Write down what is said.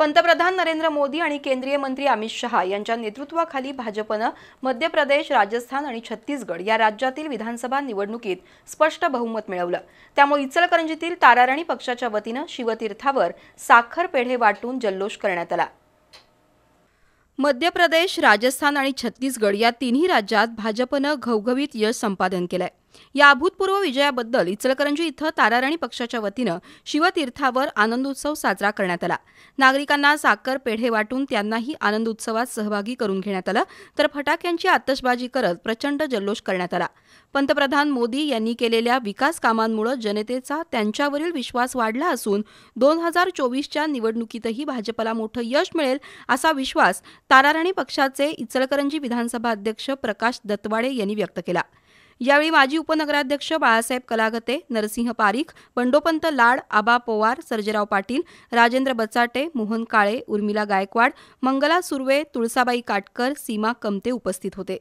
पंतप्रधान नरेंद्र मोदी आणि केंद्रीय मंत्री अमित शहा यांच्या नेतृत्वाखाली भाजपनं मध्य प्रदेश राजस्थान आणि छत्तीसगड या राज्यातील विधानसभा निवडणुकीत स्पष्ट बहुमत मिळवलं त्यामुळे इचलकरंजीतील ताराराणी पक्षाच्या वतीनं शिवतीर्थावर साखर पेढे वाटून जल्लोष करण्यात आला मध्य प्रदेश राजस्थान आणि छत्तीसगड या तिन्ही राज्यात भाजपनं घवघवीत यश संपादन केलंय या अभूतपूर्व विजयाबद्दल इचलकरंजी इथं ताराराणी पक्षाच्या वतीनं शिवतीर्थावर आनंदोत्सव साजरा करण्यात आला नागरिकांना साखर पेढे वाटून त्यांनाही आनंदोत्सवात सहभागी करून घेण्यात आलं तर फटाक्यांची आतषबाजी करत प्रचंड जल्लोष करण्यात आला पंतप्रधान मोदी यांनी केलेल्या विकास कामांमुळे जनतेचा त्यांच्यावरील विश्वास वाढला असून दोन हजार चोवीसच्या निवडणुकीतही भाजपला मोठं यश मिळेल असा विश्वास ताराराणी पक्षाचे इचलकरंजी विधानसभा अध्यक्ष प्रकाश दत्तवाडे यांनी व्यक्त केला यावेळी माजी उपनगराध्यक्ष बाळासाहेब कलागते नरसिंह पारिख बंडोपंत लाड आबा पवार सर्जेराव पाटील राजेंद्र बचाटे मोहन काळे उर्मिला गायकवाड मंगला सुर्वे तुळसाबाई काटकर सीमा कमते उपस्थित होते